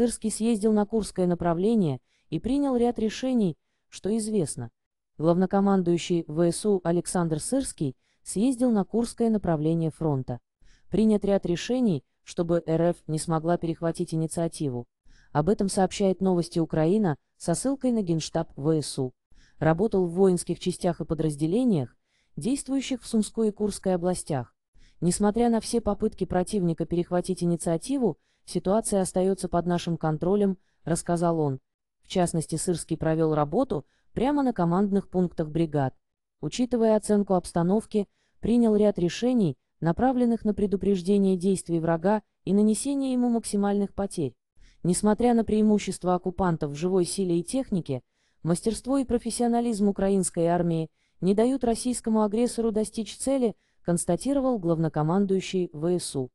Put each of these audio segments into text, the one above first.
Сырский съездил на Курское направление и принял ряд решений, что известно. Главнокомандующий ВСУ Александр Сырский съездил на Курское направление фронта. Принят ряд решений, чтобы РФ не смогла перехватить инициативу. Об этом сообщает новости Украина со ссылкой на Генштаб ВСУ. Работал в воинских частях и подразделениях, действующих в Сумской и Курской областях. Несмотря на все попытки противника перехватить инициативу, Ситуация остается под нашим контролем, рассказал он. В частности, Сырский провел работу прямо на командных пунктах бригад. Учитывая оценку обстановки, принял ряд решений, направленных на предупреждение действий врага и нанесение ему максимальных потерь. Несмотря на преимущество оккупантов в живой силе и технике, мастерство и профессионализм украинской армии не дают российскому агрессору достичь цели, констатировал главнокомандующий ВСУ.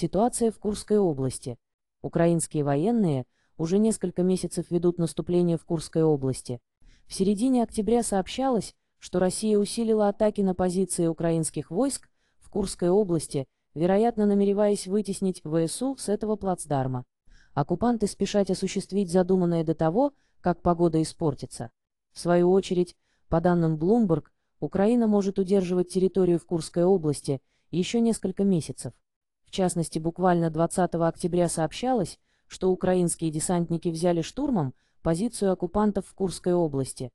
Ситуация в Курской области. Украинские военные уже несколько месяцев ведут наступление в Курской области. В середине октября сообщалось, что Россия усилила атаки на позиции украинских войск в Курской области, вероятно намереваясь вытеснить ВСУ с этого плацдарма. Оккупанты спешат осуществить задуманное до того, как погода испортится. В свою очередь, по данным Bloomberg, Украина может удерживать территорию в Курской области еще несколько месяцев. В частности, буквально 20 октября сообщалось, что украинские десантники взяли штурмом позицию оккупантов в Курской области,